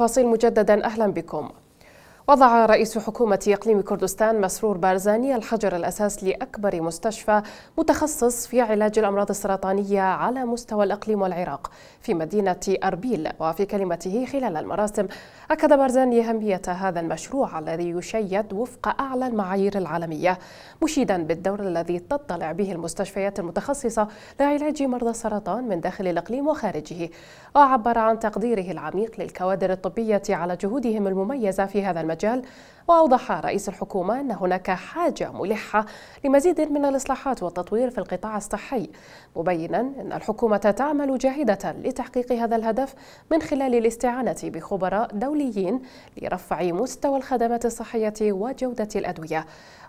فاصل مجددا اهلا بكم وضع رئيس حكومة إقليم كردستان مسرور بارزاني الحجر الأساس لأكبر مستشفى متخصص في علاج الأمراض السرطانية على مستوى الإقليم والعراق في مدينة أربيل وفي كلمته خلال المراسم أكد بارزاني أهمية هذا المشروع الذي يشيد وفق أعلى المعايير العالمية مشيدا بالدور الذي تطلع به المستشفيات المتخصصة لعلاج مرضى السرطان من داخل الإقليم وخارجه وعبر عن تقديره العميق للكوادر الطبية على جهودهم المميزة في هذا المجال المجال وأوضح رئيس الحكومة أن هناك حاجة ملحة لمزيد من الإصلاحات والتطوير في القطاع الصحي مبينا أن الحكومة تعمل جاهدة لتحقيق هذا الهدف من خلال الاستعانة بخبراء دوليين لرفع مستوى الخدمات الصحية وجودة الأدوية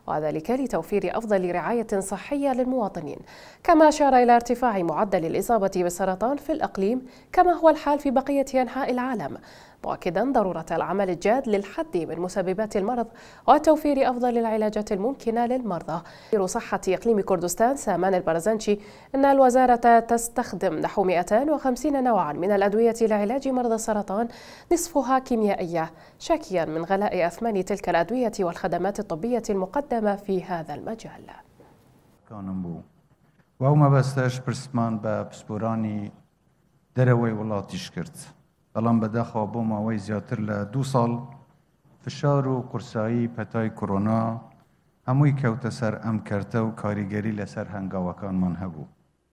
وذلك لتوفير أفضل رعاية صحية للمواطنين كما أشار إلى ارتفاع معدل الإصابة بالسرطان في الأقليم كما هو الحال في بقية أنحاء العالم مؤكدا ضرورة العمل الجاد للحد من من مسببات المرض وتوفير أفضل العلاجات الممكنة للمرضى وزير صحة إقليم كردستان سامان البرزانشي أن الوزارة تستخدم نحو 250 نوعا من الأدوية لعلاج مرضى السرطان نصفها كيميائية شاكيا من غلاء أثمان تلك الأدوية والخدمات الطبية المقدمة في هذا المجال و ئەو مەبەستەش پرسمان بە پسپۆرانی دەرەوەی وڵاتیش کرد بەڵام فشار و قورسایی پەتای کۆرۆنا هەمووی کەوتە سەر ئەم کەرتە و کاریگەری لەسەر هەنگاوەکانمان هەبوو